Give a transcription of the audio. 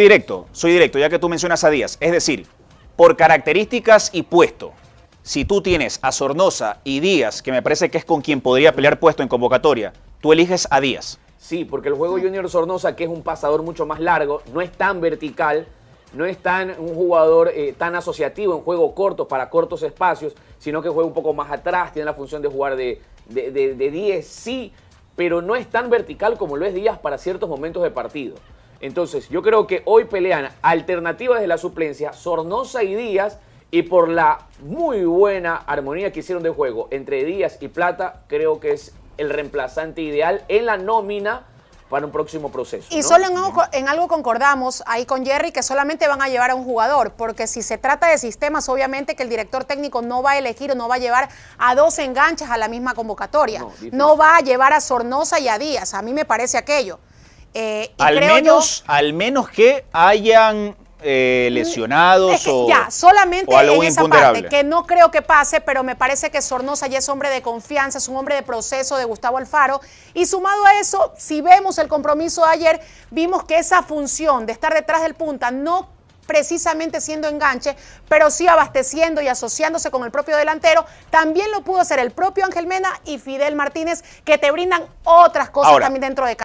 Directo, soy directo, ya que tú mencionas a Díaz. Es decir, por características y puesto, si tú tienes a Sornosa y Díaz, que me parece que es con quien podría pelear puesto en convocatoria, tú eliges a Díaz. Sí, porque el juego Junior Sornosa, que es un pasador mucho más largo, no es tan vertical, no es tan un jugador eh, tan asociativo en juego corto para cortos espacios, sino que juega un poco más atrás, tiene la función de jugar de 10, sí, pero no es tan vertical como lo es Díaz para ciertos momentos de partido. Entonces, yo creo que hoy pelean alternativas de la suplencia, Sornosa y Díaz, y por la muy buena armonía que hicieron de juego entre Díaz y Plata, creo que es el reemplazante ideal en la nómina para un próximo proceso. Y solo en algo, concordamos ahí con Jerry que solamente van a llevar a un jugador, porque si se trata de sistemas, obviamente que el director técnico no va a elegir o no va a llevar a dos enganchas a la misma convocatoria. No, no va a llevar a Sornosa y a Díaz, a mí me parece aquello. Eh, al, menos, que hayan eh, lesionados o, ya, solamente en esa parte, que no creo que pase, pero me parece que Sornosa ya es hombre de confianza, es un hombre de proceso de Gustavo Alfaro. Y sumado a eso, si vemos el compromiso de ayer, vimos que esa función de estar detrás del punta no precisamente siendo enganche, pero sí abasteciendo y asociándose con el propio delantero. También lo pudo hacer el propio Ángel Mena y Fidel Martínez, que te brindan otras cosas también dentro de